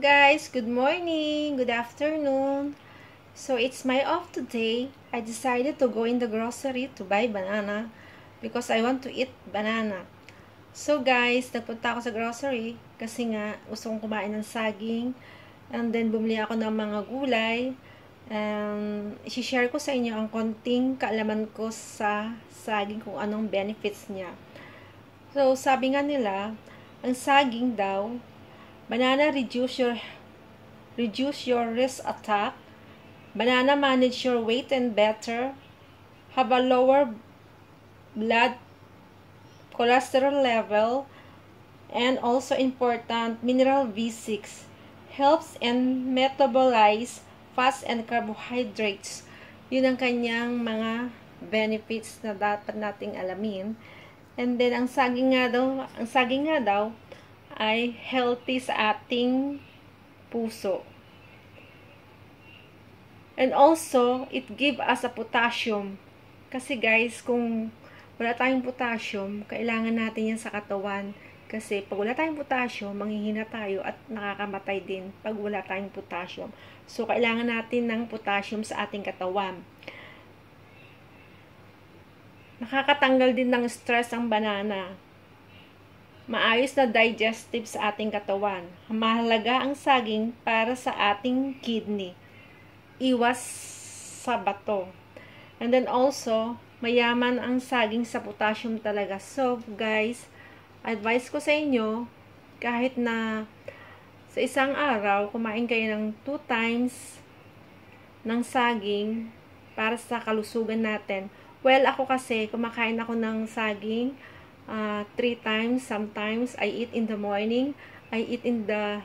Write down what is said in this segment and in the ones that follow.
guys! Good morning! Good afternoon! So it's my off today. I decided to go in the grocery to buy banana because I want to eat banana. So guys, nagpunta ako sa grocery kasi nga gusto kong kumain ng saging and then bumili ako ng mga gulay and um, isi-share ko sa inyo ang konting kaalaman ko sa saging kung anong benefits niya. So sabi nga nila, ang saging daw Banana reduce your reduce your risk attack. Banana manage your weight and better. Have a lower blood cholesterol level and also important mineral B6 helps and metabolize fats and carbohydrates. Yun ang kanyang mga benefits na dapat nating alamin. And then ang saging nga daw, ang saging nga daw ay healthy sa ating puso. And also, it give us a potassium. Kasi guys, kung wala tayong potassium, kailangan natin yan sa katawan. Kasi pag wala tayong potassium, manghihina tayo at nakakamatay din pag wala tayong potassium. So, kailangan natin ng potassium sa ating katawan. Nakakatanggal din ng stress ang banana maayos na digestive sa ating katawan. Mahalaga ang saging para sa ating kidney. Iwas sa bato. And then also, mayaman ang saging sa potassium talaga. So, guys, advice ko sa inyo, kahit na sa isang araw, kumain kayo ng 2 times ng saging para sa kalusugan natin. Well, ako kasi, kumakain ako ng saging uh, three times. Sometimes I eat in the morning, I eat in the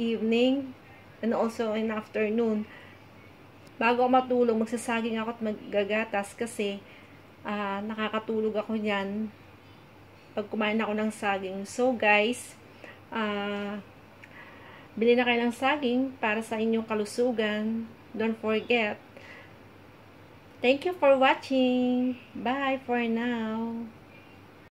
evening, and also in afternoon. Bago ako matulog, magsasaging ako at magagatas kasi uh, nakakatulog ako niyan pag kumain ako ng saging. So guys, uh, bili na kayo ng saging para sa inyong kalusugan. Don't forget. Thank you for watching. Bye for now.